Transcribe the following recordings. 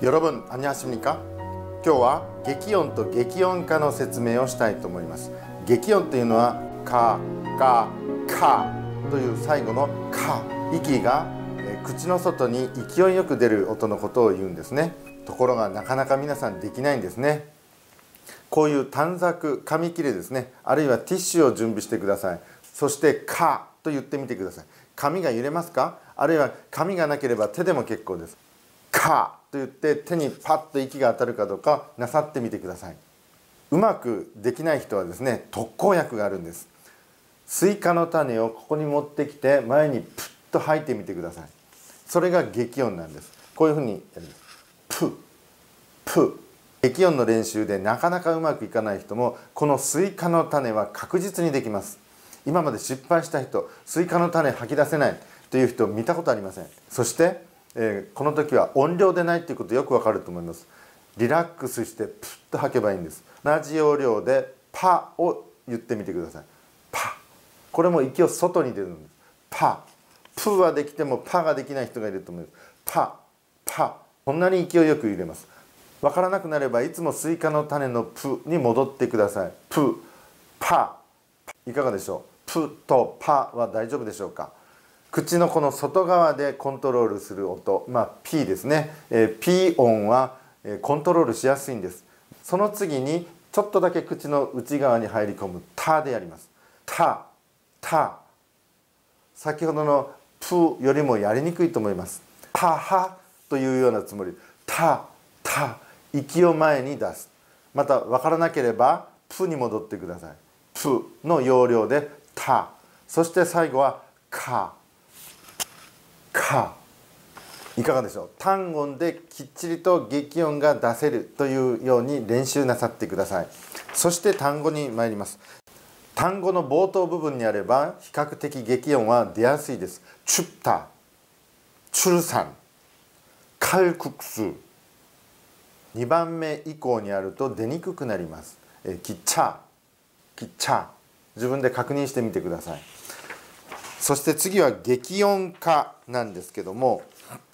여러분안녕하십니까今日は激音と激音化の説明をしたいと思います激音というのはカカカという最後のカ息が口の外に勢いよく出る音のことを言うんですねところがなかなか皆さんできないんですねこういう短冊紙切れですねあるいはティッシュを準備してくださいそして「か」と言ってみてください紙が揺れますかあるいは紙がなければ手でも結構ですカーと言って手にパッと息が当たるかどうかなさってみてくださいうまくできない人はですね特効薬があるんですスイカの種をここに持ってきて前にプッと吐いてみてくださいそれが激音なんですこういうふうにやるププ激音の練習でなかなかうまくいかない人もこのスイカの種は確実にできます今まで失敗した人スイカの種吐き出せないという人見たことありませんそしてえー、この時は音量でないっていうことよくわかると思いますリラックスしてプッと吐けばいいんです同じ要領でパを言ってみてくださいパこれも息を外に出るんですパプはできてもパができない人がいると思いますパパこんなに勢いよく入れますわからなくなればいつもスイカの種のプに戻ってくださいプパいかがでしょうプとパは大丈夫でしょうか口のこの外側でコントロールする音、まあ、P ですね、えー、P 音はコントロールしやすいんですその次にちょっとだけ口の内側に入り込む「タ」でやります「タ」「タ」先ほどの「プ」よりもやりにくいと思います「タ、ハ」というようなつもり「タ」「タ」息を前に出すまた分からなければ「プ」に戻ってください「プ」の要領で「タ」そして最後は「カ」「はあ、いかがでしょう単音できっちりと激音が出せるというように練習なさってくださいそして単語に参ります単語の冒頭部分にあれば比較的激音は出やすいですチュッタチュルサンカルククス2番目以降にあると出にくくなりますえキッチャキッチャ自分で確認してみてくださいそして次は激音化なんですけども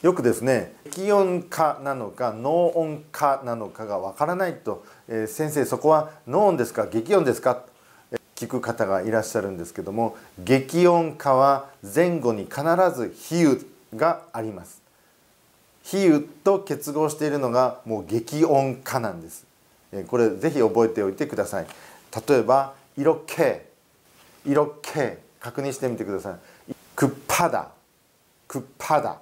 よくですね激音化なのか脳音化なのかがわからないと、えー、先生そこは脳音ですか激音ですか聞く方がいらっしゃるんですけども激音化は前後に必ず比喩があります比喩と結合しているのがもう激音化なんですこれぜひ覚えておいてください例えば色気色気確認してみてください。クッパダ、クッパダ。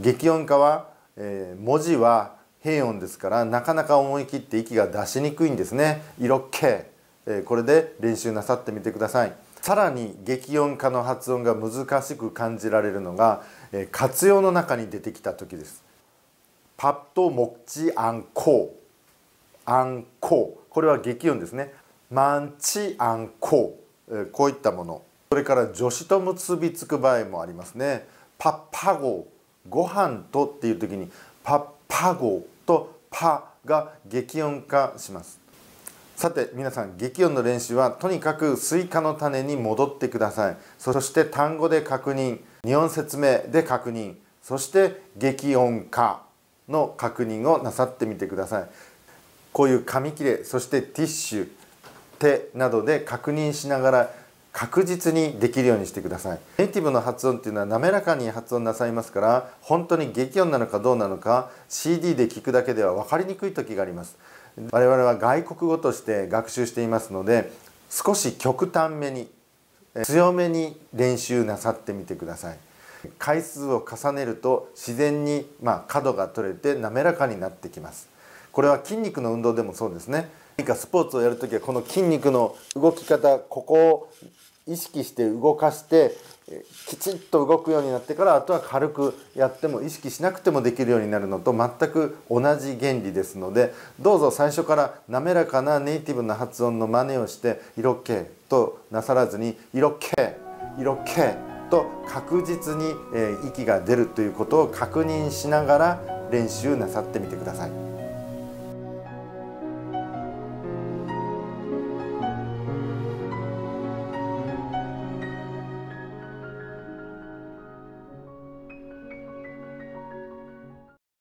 激音化は、えー、文字は平音ですからなかなか思い切って息が出しにくいんですね。色気、えー、これで練習なさってみてください。さらに激音化の発音が難しく感じられるのが、えー、活用の中に出てきた時です。パッと目地あんこう、アンここれは激音ですね。マンチアンコえー、こういったもの。それから助詞と結びつく場合もありますねパパゴご飯とっていう時にパパゴとパが激音化しますさて皆さん激音の練習はとにかくスイカの種に戻ってくださいそして単語で確認日本説明で確認そして激音化の確認をなさってみてくださいこういう紙切れそしてティッシュ手などで確認しながら確実にできるようにしてくださいネイティブの発音っていうのは滑らかに発音なさいますから本当に激音なのかどうなのか CD で聞くだけでは分かりにくい時があります我々は外国語として学習していますので少し極端めに強めに練習なさってみてください回数を重ねると自然にま角が取れて滑らかになってきますこれは筋肉の運動でもそうですね何かスポーツをやるときはこの筋肉の動き方ここを意識して動かしてきちっと動くようになってからあとは軽くやっても意識しなくてもできるようになるのと全く同じ原理ですのでどうぞ最初から滑らかなネイティブな発音の真似をして「色気」となさらずに「色気色気」と確実に息が出るということを確認しながら練習なさってみてください。